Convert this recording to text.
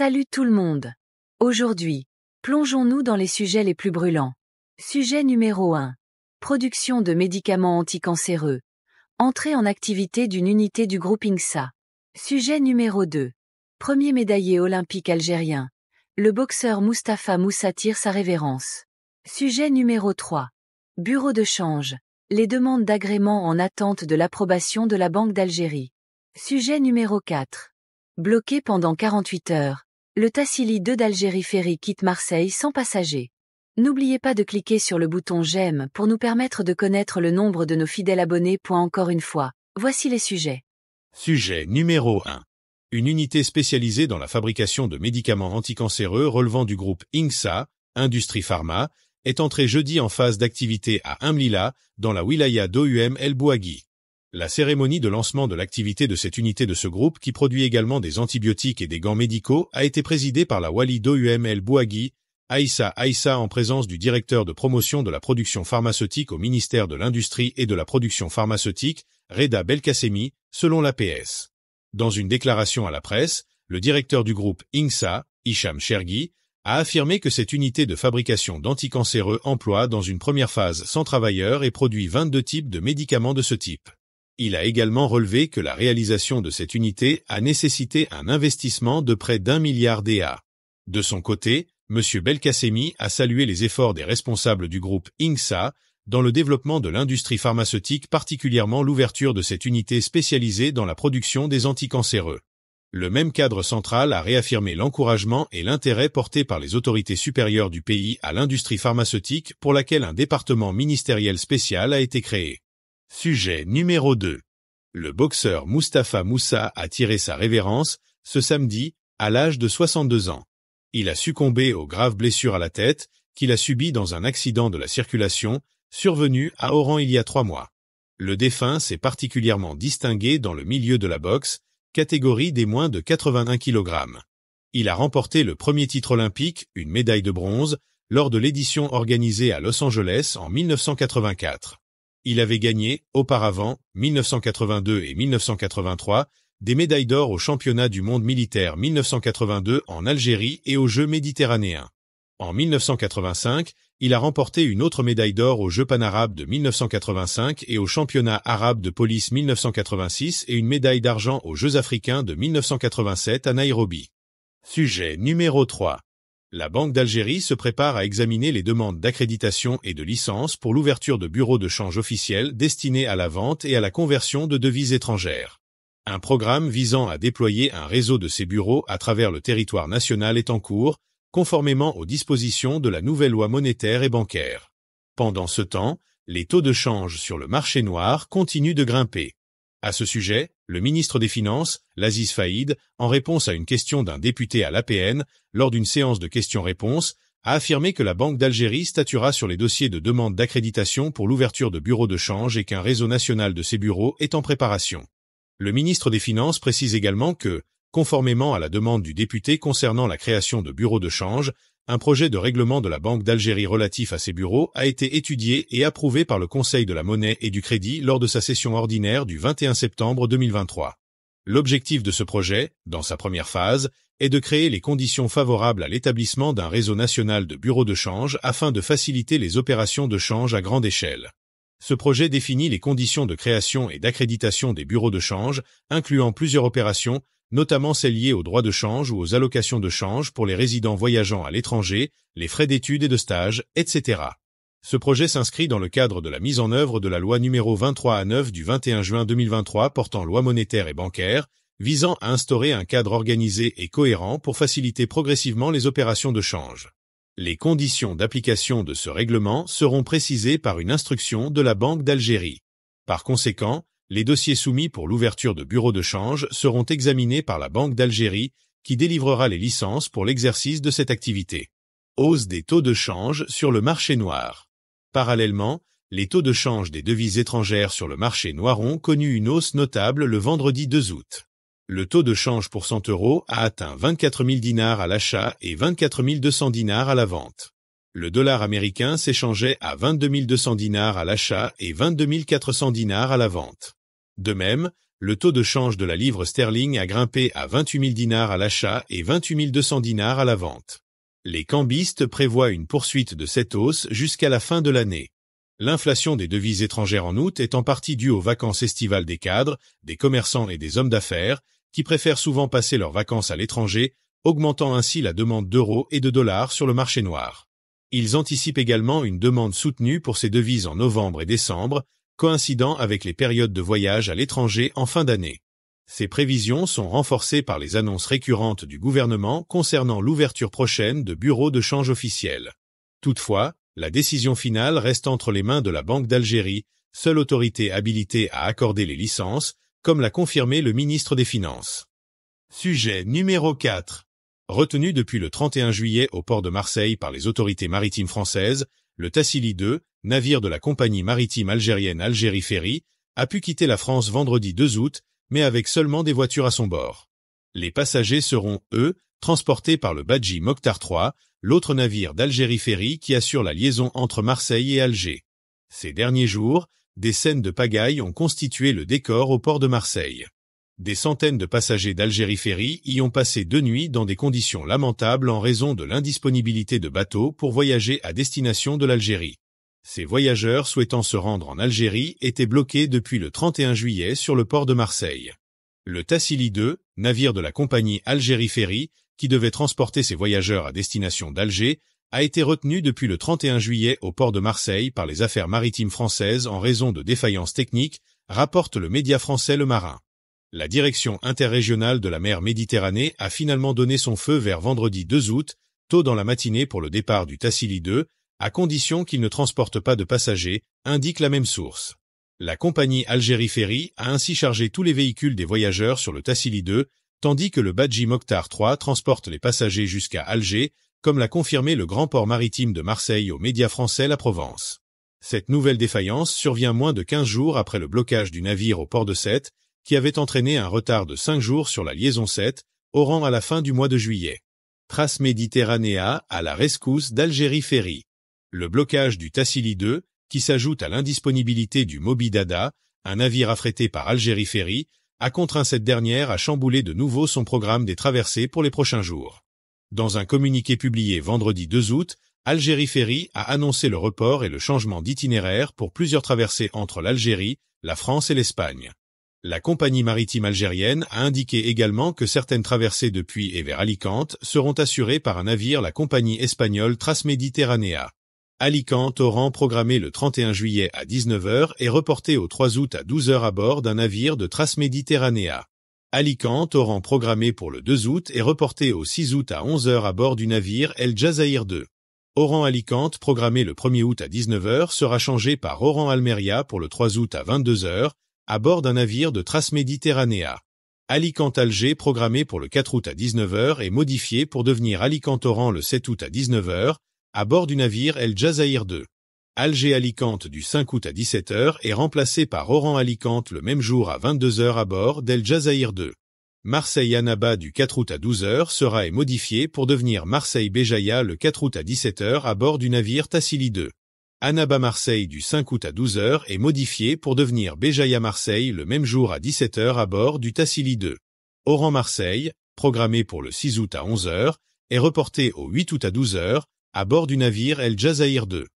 Salut tout le monde. Aujourd'hui, plongeons-nous dans les sujets les plus brûlants. Sujet numéro 1. Production de médicaments anticancéreux. Entrée en activité d'une unité du groupe INSA. Sujet numéro 2. Premier médaillé olympique algérien. Le boxeur Mustapha Moussa tire sa révérence. Sujet numéro 3. Bureau de change. Les demandes d'agrément en attente de l'approbation de la Banque d'Algérie. Sujet numéro 4. Bloqué pendant 48 heures le Tassili 2 d'Algérie Ferry quitte Marseille sans passager. N'oubliez pas de cliquer sur le bouton J'aime pour nous permettre de connaître le nombre de nos fidèles abonnés. Encore une fois, voici les sujets. Sujet numéro 1. Une unité spécialisée dans la fabrication de médicaments anticancéreux relevant du groupe INSA, Industrie Pharma, est entrée jeudi en phase d'activité à Amlila, dans la wilaya d'OUM El Bouagui. La cérémonie de lancement de l'activité de cette unité de ce groupe qui produit également des antibiotiques et des gants médicaux a été présidée par la d'OUM El Bouagui, Aïssa Aïssa en présence du directeur de promotion de la production pharmaceutique au ministère de l'Industrie et de la Production pharmaceutique, Reda Belkacemi, selon l'APS. Dans une déclaration à la presse, le directeur du groupe INSA, Isham Shergi, a affirmé que cette unité de fabrication d'anticancéreux emploie dans une première phase 100 travailleurs et produit 22 types de médicaments de ce type. Il a également relevé que la réalisation de cette unité a nécessité un investissement de près d'un milliard d'EA. De son côté, M. Belkacemi a salué les efforts des responsables du groupe INSA dans le développement de l'industrie pharmaceutique, particulièrement l'ouverture de cette unité spécialisée dans la production des anticancéreux. Le même cadre central a réaffirmé l'encouragement et l'intérêt porté par les autorités supérieures du pays à l'industrie pharmaceutique pour laquelle un département ministériel spécial a été créé. Sujet numéro 2. Le boxeur Mustapha Moussa a tiré sa révérence, ce samedi, à l'âge de 62 ans. Il a succombé aux graves blessures à la tête qu'il a subies dans un accident de la circulation, survenu à Oran il y a trois mois. Le défunt s'est particulièrement distingué dans le milieu de la boxe, catégorie des moins de 81 kg. Il a remporté le premier titre olympique, une médaille de bronze, lors de l'édition organisée à Los Angeles en 1984 il avait gagné, auparavant, 1982 et 1983, des médailles d'or aux championnats du monde militaire 1982 en Algérie et aux Jeux méditerranéens. En 1985, il a remporté une autre médaille d'or aux Jeux panarabes de 1985 et aux championnats arabes de police 1986 et une médaille d'argent aux Jeux africains de 1987 à Nairobi. Sujet numéro 3. La Banque d'Algérie se prépare à examiner les demandes d'accréditation et de licence pour l'ouverture de bureaux de change officiels destinés à la vente et à la conversion de devises étrangères. Un programme visant à déployer un réseau de ces bureaux à travers le territoire national est en cours, conformément aux dispositions de la nouvelle loi monétaire et bancaire. Pendant ce temps, les taux de change sur le marché noir continuent de grimper. À ce sujet, le ministre des Finances, Laziz Faïd, en réponse à une question d'un député à l'APN, lors d'une séance de questions-réponses, a affirmé que la Banque d'Algérie statuera sur les dossiers de demande d'accréditation pour l'ouverture de bureaux de change et qu'un réseau national de ces bureaux est en préparation. Le ministre des Finances précise également que, conformément à la demande du député concernant la création de bureaux de change, un projet de règlement de la Banque d'Algérie relatif à ses bureaux a été étudié et approuvé par le Conseil de la monnaie et du crédit lors de sa session ordinaire du 21 septembre 2023. L'objectif de ce projet, dans sa première phase, est de créer les conditions favorables à l'établissement d'un réseau national de bureaux de change afin de faciliter les opérations de change à grande échelle. Ce projet définit les conditions de création et d'accréditation des bureaux de change, incluant plusieurs opérations, notamment celles liées aux droits de change ou aux allocations de change pour les résidents voyageant à l'étranger, les frais d'études et de stages, etc. Ce projet s'inscrit dans le cadre de la mise en œuvre de la loi numéro 23 à 9 du 21 juin 2023 portant loi monétaire et bancaire, visant à instaurer un cadre organisé et cohérent pour faciliter progressivement les opérations de change. Les conditions d'application de ce règlement seront précisées par une instruction de la Banque d'Algérie. Par conséquent, les dossiers soumis pour l'ouverture de bureaux de change seront examinés par la Banque d'Algérie qui délivrera les licences pour l'exercice de cette activité. Hausse des taux de change sur le marché noir. Parallèlement, les taux de change des devises étrangères sur le marché noir ont connu une hausse notable le vendredi 2 août. Le taux de change pour 100 euros a atteint 24 000 dinars à l'achat et 24 200 dinars à la vente. Le dollar américain s'échangeait à 22 200 dinars à l'achat et 22 400 dinars à la vente. De même, le taux de change de la livre sterling a grimpé à 28 000 dinars à l'achat et 28 200 dinars à la vente. Les cambistes prévoient une poursuite de cette hausse jusqu'à la fin de l'année. L'inflation des devises étrangères en août est en partie due aux vacances estivales des cadres, des commerçants et des hommes d'affaires, qui préfèrent souvent passer leurs vacances à l'étranger, augmentant ainsi la demande d'euros et de dollars sur le marché noir. Ils anticipent également une demande soutenue pour ces devises en novembre et décembre, coïncidant avec les périodes de voyage à l'étranger en fin d'année. Ces prévisions sont renforcées par les annonces récurrentes du gouvernement concernant l'ouverture prochaine de bureaux de change officiels. Toutefois, la décision finale reste entre les mains de la Banque d'Algérie, seule autorité habilitée à accorder les licences, comme l'a confirmé le ministre des Finances. Sujet numéro 4. Retenu depuis le 31 juillet au port de Marseille par les autorités maritimes françaises, le Tassili 2, navire de la compagnie maritime algérienne Algérie Ferry, a pu quitter la France vendredi 2 août, mais avec seulement des voitures à son bord. Les passagers seront, eux, transportés par le Badji Mokhtar 3, l'autre navire d'Algérie Ferry qui assure la liaison entre Marseille et Alger. Ces derniers jours, des scènes de pagaille ont constitué le décor au port de Marseille des centaines de passagers d'Algérie Ferry y ont passé deux nuits dans des conditions lamentables en raison de l'indisponibilité de bateaux pour voyager à destination de l'Algérie. Ces voyageurs souhaitant se rendre en Algérie étaient bloqués depuis le 31 juillet sur le port de Marseille. Le Tassili 2, navire de la compagnie Algérie Ferry, qui devait transporter ses voyageurs à destination d'Alger, a été retenu depuis le 31 juillet au port de Marseille par les affaires maritimes françaises en raison de défaillances techniques, rapporte le média français Le Marin. La direction interrégionale de la mer Méditerranée a finalement donné son feu vers vendredi 2 août, tôt dans la matinée pour le départ du Tassili 2, à condition qu'il ne transporte pas de passagers, indique la même source. La compagnie Algérie Ferry a ainsi chargé tous les véhicules des voyageurs sur le Tassili 2, tandis que le Badji Mokhtar 3 transporte les passagers jusqu'à Alger, comme l'a confirmé le grand port maritime de Marseille aux médias français La Provence. Cette nouvelle défaillance survient moins de 15 jours après le blocage du navire au port de Sète, qui avait entraîné un retard de cinq jours sur la liaison 7, rang à la fin du mois de juillet. Trace Méditerranéa à la rescousse d'Algérie Ferry. Le blocage du Tassili 2, qui s'ajoute à l'indisponibilité du Moby Dada, un navire affrété par Algérie Ferry, a contraint cette dernière à chambouler de nouveau son programme des traversées pour les prochains jours. Dans un communiqué publié vendredi 2 août, Algérie Ferry a annoncé le report et le changement d'itinéraire pour plusieurs traversées entre l'Algérie, la France et l'Espagne. La compagnie maritime algérienne a indiqué également que certaines traversées depuis et vers Alicante seront assurées par un navire la compagnie espagnole Tras-Méditerranéa. Alicante Oran programmé le 31 juillet à 19h et reporté au 3 août à 12h à bord d'un navire de Tras-Méditerranéa. Alicante Oran programmé pour le 2 août est reporté au 6 août à 11h à bord du navire El Jazair 2. Oran Alicante programmé le 1er août à 19h sera changé par Oran Almeria pour le 3 août à 22h à bord d'un navire de trace méditerranéa. Alicante-Alger programmé pour le 4 août à 19h est modifié pour devenir Alicante-Oran le 7 août à 19h, à bord du navire El Jazair 2. Alger-Alicante du 5 août à 17h est remplacé par Oran-Alicante le même jour à 22h à bord d'El Jazaïr 2. marseille anaba du 4 août à 12h sera et modifié pour devenir Marseille-Béjaïa le 4 août à 17h à bord du navire Tassili 2. Annaba Marseille du 5 août à 12h est modifié pour devenir Béjaïa Marseille le même jour à 17h à bord du Tassili 2. Oran Marseille, programmé pour le 6 août à 11h, est reporté au 8 août à 12h à bord du navire El Jazair 2.